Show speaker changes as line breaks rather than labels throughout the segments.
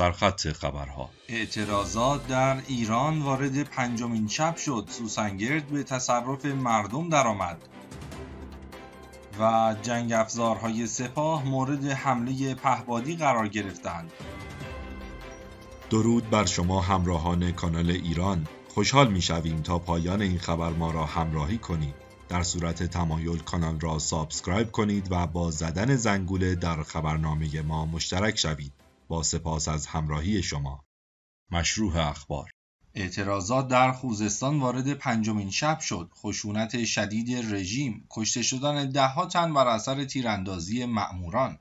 سرخط خبرها اعتراضات در ایران وارد پنجمین شب شد سوسنگرد به تصرف مردم درآمد و جنگ افزارهای سپاه مورد حمله پهبادی قرار گرفتند درود بر شما همراهان کانال ایران خوشحال می شویم تا پایان این خبر ما را همراهی کنید در صورت تمایل کانال را سابسکرایب کنید و با زدن زنگوله در خبرنامه ما مشترک شوید با سپاس از همراهی شما مشروع اخبار اعتراضات در خوزستان وارد پنجمین شب شد خشونت شدید رژیم کشته شدن دهها تن بر اثر تیراندازی مأموران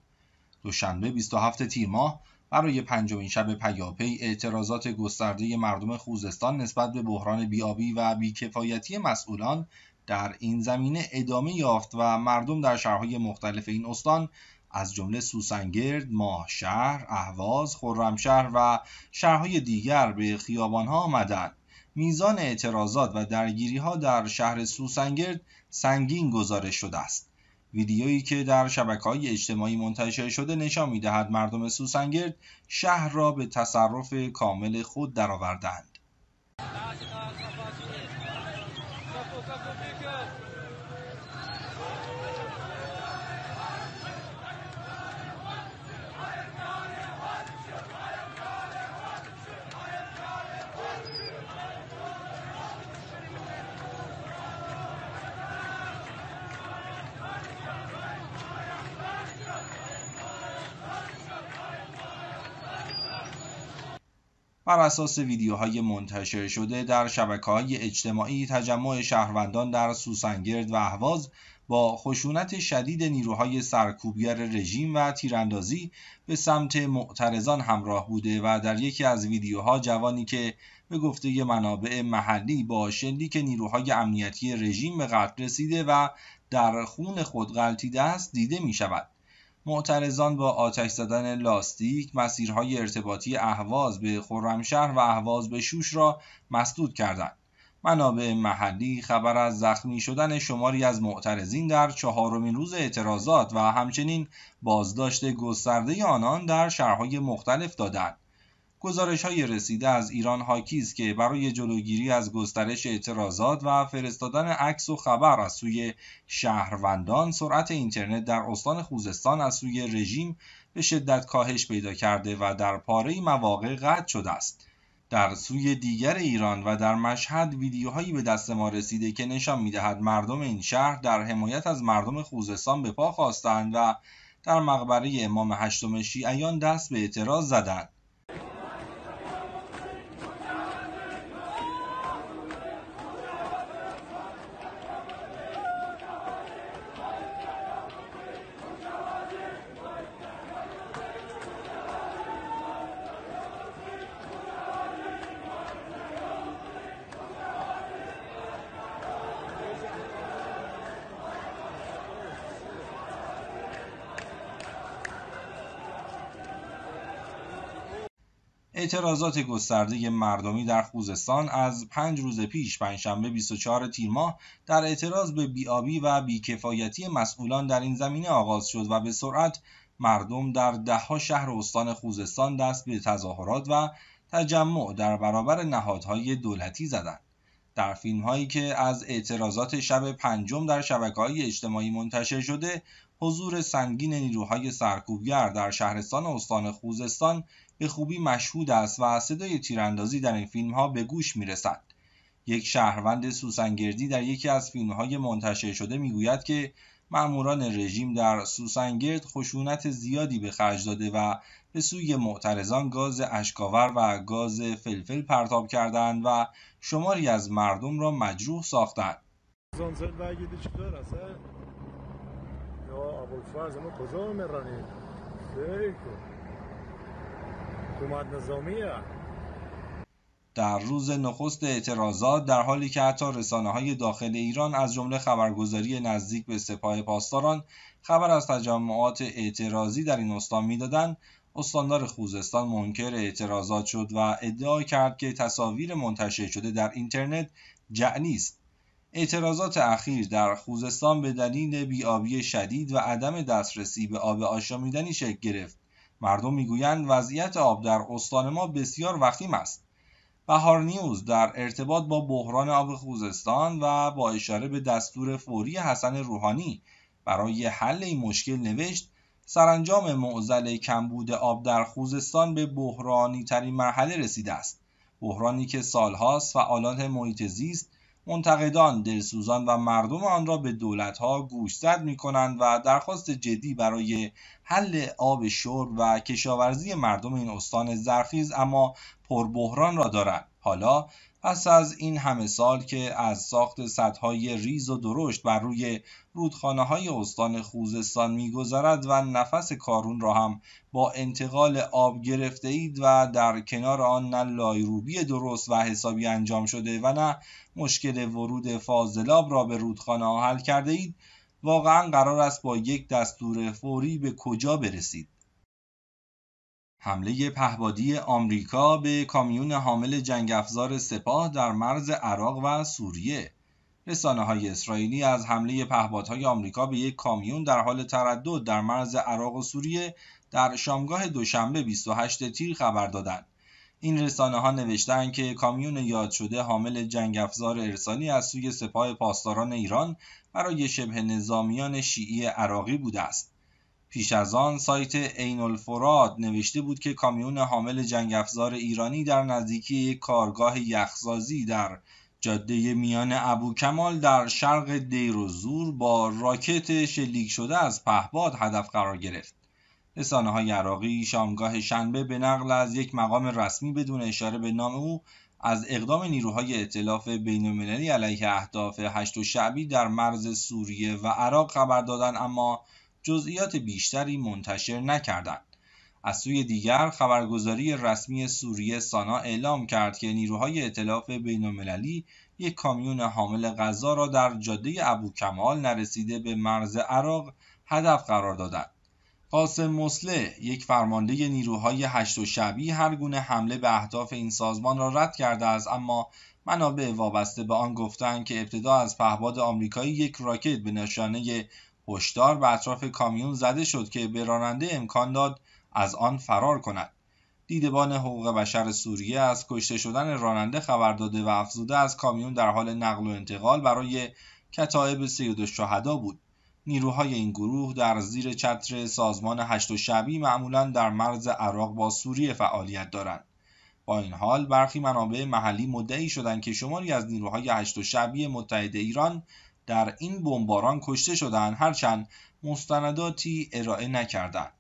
دوشنبه 27 تیر ماه برای پنجمین شب پیاپی اعتراضات گسترده مردم خوزستان نسبت به بحران بیابی و بیکفایتی مسئولان در این زمینه ادامه یافت و مردم در شهرهای مختلف این استان از جمله سوسنگرد، ماهشهر، اهواز، خرمشهر و شهرهای دیگر به خیابانها آمدند. میزان اعتراضات و درگیری ها در شهر سوسنگرد سنگین گزارش شده است. ویدیویی که در شبکه های اجتماعی منتشر شده نشان میدهد مردم سوسنگرد شهر را به تصرف کامل خود درآوردند. بر اساس ویدیوهای منتشر شده در شبکه های اجتماعی تجمع شهروندان در سوسنگرد و اهواز با خشونت شدید نیروهای سرکوبگر رژیم و تیراندازی به سمت معترضان همراه بوده و در یکی از ویدیوها جوانی که به گفته منابع محلی با شلیک نیروهای امنیتی رژیم به قتل رسیده و در خون خود غلطیده است دیده می شود. معترضان با آتش زدن لاستیک مسیرهای ارتباطی اهواز به خرمشهر و اهواز به شوش را مسدود کردند. منابع محلی خبر از زخمی شدن شماری از معترضین در چهارمین روز اعتراضات و همچنین بازداشت گسترده آنان در شهرهای مختلف دادند. گزارش های رسیده از ایران حاکی که برای جلوگیری از گسترش اعتراضات و فرستادن عکس و خبر از سوی شهروندان سرعت اینترنت در استان خوزستان از سوی رژیم به شدت کاهش پیدا کرده و در پاره مواقع قطع شده است در سوی دیگر ایران و در مشهد ویدیوهایی به دست ما رسیده که نشان میدهد مردم این شهر در حمایت از مردم خوزستان به پا خواستند و در مقبره امام هشتم شیعیان دست به اعتراض زدند اعتراضات گسترده مردمی در خوزستان از پنج روز پیش پنجشنبه 24 تیر ماه در اعتراض به بیابی و بیکفایتی مسئولان در این زمینه آغاز شد و به سرعت مردم در دهها شهر استان خوزستان دست به تظاهرات و تجمع در برابر نهادهای دولتی زدند. در فیلم هایی که از اعتراضات شب پنجم در شبکه های اجتماعی منتشر شده حضور سنگین نیروهای سرکوبگر در شهرستان استان خوزستان به خوبی مشهود است و صدای تیراندازی در این فیلم ها به گوش می رسد. یک شهروند سوسنگردی در یکی از فیلم های منتشر شده میگوید که ماموران رژیم در سوسنگرد خشونت زیادی به خرج داده و به سوی معترضان گاز اشکاور و گاز فلفل پرتاب کردند و شماری از مردم را مجروح ساختند. ما کجا در روز نخست اعتراضات در حالی که حتی رسانه های داخل ایران از جمله خبرگزاری نزدیک به سپاه پاسداران خبر از تجمعات اعتراضی در این استان میدادند استاندار خوزستان منکر اعتراضات شد و ادعا کرد که تصاویر منتشر شده در اینترنت جعلی است اعتراضات اخیر در خوزستان به دلیل بیابی شدید و عدم دسترسی به آب آشامیدنی شکل گرفت مردم میگویند وضعیت آب در استان ما بسیار وخیم است بهار نیوز در ارتباط با بحران آب خوزستان و با اشاره به دستور فوری حسن روحانی برای حل این مشکل نوشت سرانجام معضل کمبود آب در خوزستان به بحرانی ترین مرحله رسیده است بحرانی که سالهاست فعالان محیط زیست منتقدان دلسوزان و مردم آن را به ها گوشزد می کنند و درخواست جدی برای حل آب شرب و کشاورزی مردم این استان زرخیز اما پربحران را دارند حالا پس از این همه سال که از ساخت سدهای ریز و درشت بر روی رودخانه های استان خوزستان میگذرد و نفس کارون را هم با انتقال آب گرفته اید و در کنار آن نه لایروبی درست و حسابی انجام شده و نه مشکل ورود فاضلاب را به رودخانه ها حل کرده اید واقعا قرار است با یک دستور فوری به کجا برسید حمله پهبادی آمریکا به کامیون حامل جنگ افزار سپاه در مرز عراق و سوریه رسانه های اسرائیلی از حمله پهبادهای آمریکا به یک کامیون در حال تردد در مرز عراق و سوریه در شامگاه دوشنبه 28 تیر خبر دادند. این رسانه ها نوشتند که کامیون یاد شده حامل جنگ افزار از سوی سپاه پاسداران ایران برای شبه نظامیان شیعی عراقی بوده است. پیش از آن سایت عین الفراد نوشته بود که کامیون حامل جنگ افزار ایرانی در نزدیکی یک کارگاه یخسازی در جاده میان ابو کمال در شرق دیر و زور با راکت شلیک شده از پهباد هدف قرار گرفت. رسانه های عراقی شامگاه شنبه به نقل از یک مقام رسمی بدون اشاره به نام او از اقدام نیروهای اطلاف بین‌المللی علیه اهداف هشت و شعبی در مرز سوریه و عراق خبر دادن اما جزئیات بیشتری منتشر نکردند. از سوی دیگر خبرگزاری رسمی سوریه سانا اعلام کرد که نیروهای اطلاف المللی یک کامیون حامل غذا را در جاده ابو کمال نرسیده به مرز عراق هدف قرار دادند. قاسم مسله یک فرمانده نیروهای هشت و شبی هر گونه حمله به اهداف این سازمان را رد کرده است اما منابع وابسته به آن گفتند که ابتدا از پهباد آمریکایی یک راکت به نشانه هشدار به اطراف کامیون زده شد که به راننده امکان داد از آن فرار کند دیدبان حقوق بشر سوریه از کشته شدن راننده خبر داده و افزوده از کامیون در حال نقل و انتقال برای کتایب سید شهدا بود نیروهای این گروه در زیر چتر سازمان هشت و شبی معمولا در مرز عراق با سوریه فعالیت دارند با این حال برخی منابع محلی مدعی شدند که شماری از نیروهای هشت و شبی متحد ایران در این بمباران کشته شدند هرچند مستنداتی ارائه نکردند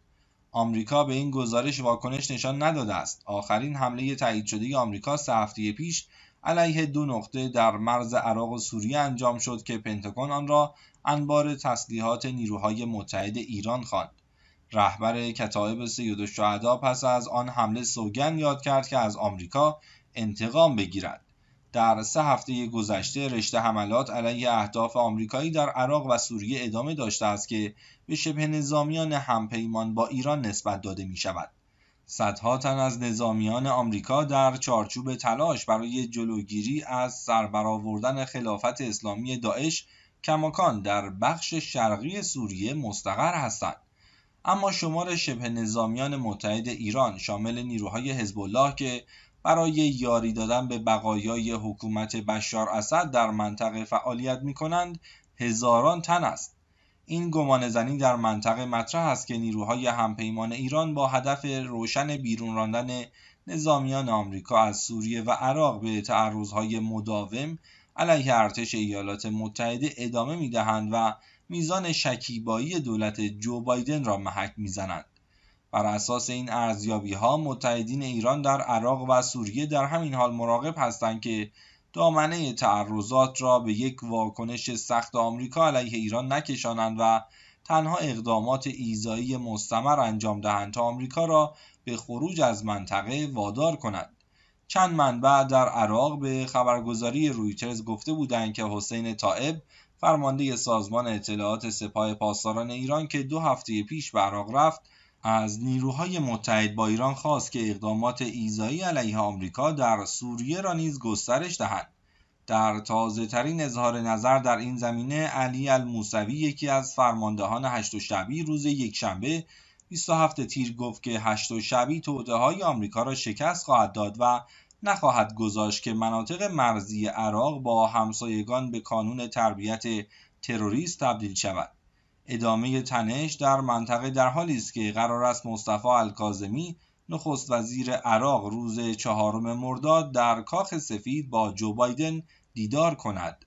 آمریکا به این گزارش واکنش نشان نداده است آخرین حمله تایید شده آمریکا سه هفته پیش علیه دو نقطه در مرز عراق و سوریه انجام شد که پنتاگون آن را انبار تسلیحات نیروهای متحد ایران خواند رهبر کتایب سید پس از آن حمله سوگن یاد کرد که از آمریکا انتقام بگیرد در سه هفته گذشته رشته حملات علیه اهداف آمریکایی در عراق و سوریه ادامه داشته است که به شبه نظامیان همپیمان با ایران نسبت داده می شود. صدها تن از نظامیان آمریکا در چارچوب تلاش برای جلوگیری از سربرآوردن خلافت اسلامی داعش کماکان در بخش شرقی سوریه مستقر هستند اما شمار شبه نظامیان متحد ایران شامل نیروهای حزب الله که برای یاری دادن به بقایای حکومت بشار اسد در منطقه فعالیت می کنند هزاران تن است این گمان زنی در منطقه مطرح است که نیروهای همپیمان ایران با هدف روشن بیرون راندن نظامیان آمریکا از سوریه و عراق به تعرضهای مداوم علیه ارتش ایالات متحده ادامه می دهند و میزان شکیبایی دولت جو بایدن را محک میزنند. بر اساس این ارزیابی ها متحدین ایران در عراق و سوریه در همین حال مراقب هستند که دامنه تعرضات را به یک واکنش سخت آمریکا علیه ایران نکشانند و تنها اقدامات ایزایی مستمر انجام دهند تا آمریکا را به خروج از منطقه وادار کند چند منبع در عراق به خبرگزاری رویترز گفته بودند که حسین طائب فرمانده سازمان اطلاعات سپاه پاسداران ایران که دو هفته پیش به عراق رفت از نیروهای متحد با ایران خواست که اقدامات ایزایی علیه آمریکا در سوریه را نیز گسترش دهد در تازه ترین اظهار نظر در این زمینه علی الموسوی یکی از فرماندهان هشت و شبی روز یکشنبه 27 تیر گفت که هشت و شبی توده های آمریکا را شکست خواهد داد و نخواهد گذاشت که مناطق مرزی عراق با همسایگان به کانون تربیت تروریست تبدیل شود ادامه تنش در منطقه در حالی است که قرار است مصطفی الکاظمی نخست وزیر عراق روز چهارم مرداد در کاخ سفید با جو بایدن دیدار کند